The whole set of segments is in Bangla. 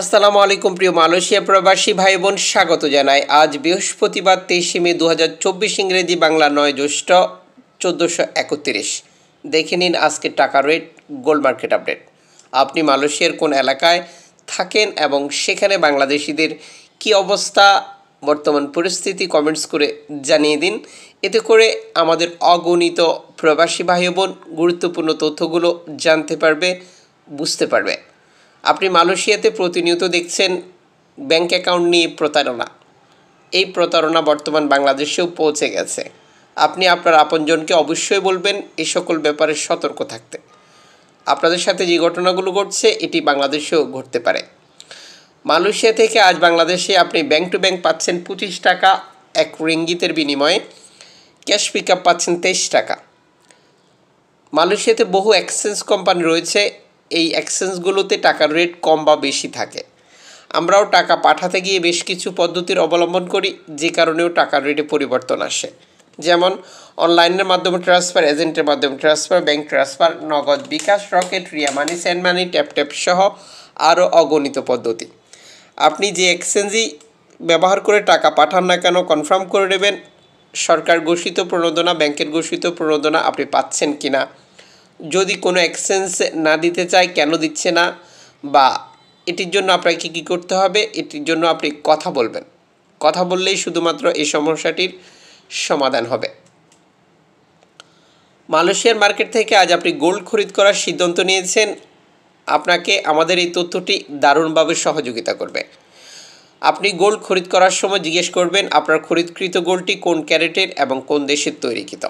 আসসালামু আলাইকুম প্রিয় মালয়েশিয়া প্রবাসী ভাই বোন স্বাগত জানাই আজ বৃহস্পতিবার তেইশে মে দু ইংরেজি বাংলা নয় জ্যৈষ্ঠ চোদ্দোশো একত্রিশ দেখে নিন আজকের টাকা রেট গোল্ড মার্কেট আপডেট আপনি মালয়েশিয়ার কোন এলাকায় থাকেন এবং সেখানে বাংলাদেশিদের কি অবস্থা বর্তমান পরিস্থিতি কমেন্টস করে জানিয়ে দিন এতে করে আমাদের অগণিত প্রবাসী ভাই বোন গুরুত্বপূর্ণ তথ্যগুলো জানতে পারবে বুঝতে পারবে আপনি মালয়েশিয়াতে প্রতিনিয়ত দেখছেন ব্যাংক অ্যাকাউন্ট নিয়ে প্রতারণা এই প্রতারণা বর্তমান বাংলাদেশেও পৌঁছে গেছে আপনি আপনার আপনজনকে অবশ্যই বলবেন এ সকল ব্যাপারে সতর্ক থাকতে আপনাদের সাথে যে ঘটনাগুলো ঘটছে এটি বাংলাদেশেও ঘটতে পারে মালয়েশিয়া থেকে আজ বাংলাদেশে আপনি ব্যাংক টু ব্যাংক পাচ্ছেন পঁচিশ টাকা এক রিঙ্গিতের বিনিময়ে ক্যাশ পিক আপ পাচ্ছেন তেইশ টাকা মালয়েশিয়াতে বহু এক্সচেঞ্জ কোম্পানি রয়েছে এই এক্সচেঞ্জগুলোতে টাকার রেট কম বা বেশি থাকে আমরাও টাকা পাঠাতে গিয়ে বেশ কিছু পদ্ধতির অবলম্বন করি যে কারণেও টাকার রেটে পরিবর্তন আসে যেমন অনলাইনের মাধ্যমে ট্রান্সফার এজেন্টের মাধ্যমে transfer bank transfer Nagad bKash Rocket Ria money send money Tap Tap সহ আরও অগণিত পদ্ধতি আপনি যে এক্সচেঞ্জই ব্যবহার করে টাকা পাঠান না কেন কনফার্ম করে নেবেন সরকার ঘোষিত প্রণোদনা ব্যাংকের ঘোষিত প্রণোদনা আপনি পাচ্ছেন কি না যদি কোনো এক্সচেঞ্জ না দিতে চায় কেন দিচ্ছে না বা এটির জন্য আপনাকে কী করতে হবে এটির জন্য আপনি কথা বলবেন কথা বললেই শুধুমাত্র এই সমস্যাটির সমাধান হবে মালয়েশিয়ার মার্কেট থেকে আজ আপনি গোল্ড খরিদ করার সিদ্ধান্ত নিয়েছেন আপনাকে আমাদের এই তথ্যটি দারুণভাবে সহযোগিতা করবে আপনি গোল্ড খরিদ করার সময় জিজ্ঞেস করবেন আপনার খরিদকৃত গোল্ডটি কোন ক্যারেটের এবং কোন দেশের তৈরিকৃত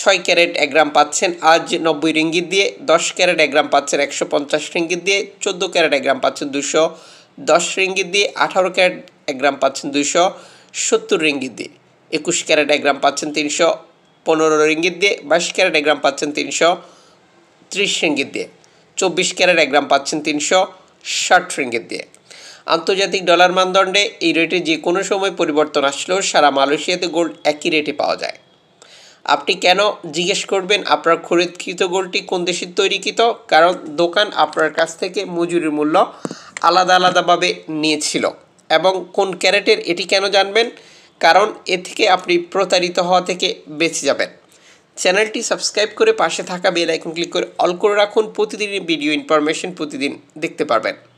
ছয় ক্যারেট এক গ্রাম পাচ্ছেন আজ নব্বই রিঙ্গিত দিয়ে দশ ক্যারেট এক গ্রাম পাচ্ছেন একশো পঞ্চাশ রিঙ্গিত দিয়ে চোদ্দো ক্যারেট এক গ্রাম পাচ্ছেন দুশো দশ রিঙ্গিত দিয়ে আঠারো ক্যারেট এক গ্রাম পাচ্ছেন দুশো সত্তর রিঙ্গিত দিয়ে একুশ ক্যারেট এক গ্রাম পাচ্ছেন তিনশো পনেরো রিঙ্গিত দিয়ে বাইশ ক্যারেট এক গ্রাম পাচ্ছেন তিনশো ত্রিশ রিঙ্গিত দিয়ে চব্বিশ ক্যারেট এক গ্রাম পাচ্ছেন তিনশো ষাট রিঙ্গিত দিয়ে আন্তর্জাতিক ডলার মানদণ্ডে এই রেটে যে কোনো সময় পরিবর্তন আসলেও সারা মালয়েশিয়াতে গোল্ড একই রেটে পাওয়া যায় আপনি কেন জিজ্ঞেস করবেন আপনার খরিদকৃত গোলটি কোন দেশের তৈরিকৃত কারণ দোকান আপনার কাছ থেকে মজুরির মূল্য আলাদা আলাদাভাবে নিয়েছিল এবং কোন ক্যারেটের এটি কেন জানবেন কারণ এ থেকে আপনি প্রতারিত হওয়া থেকে বেঁচে যাবেন চ্যানেলটি সাবস্ক্রাইব করে পাশে থাকা বেল আইকন ক্লিক করে অল করে রাখুন প্রতিদিনের ভিডিও ইনফরমেশন প্রতিদিন দেখতে পারবেন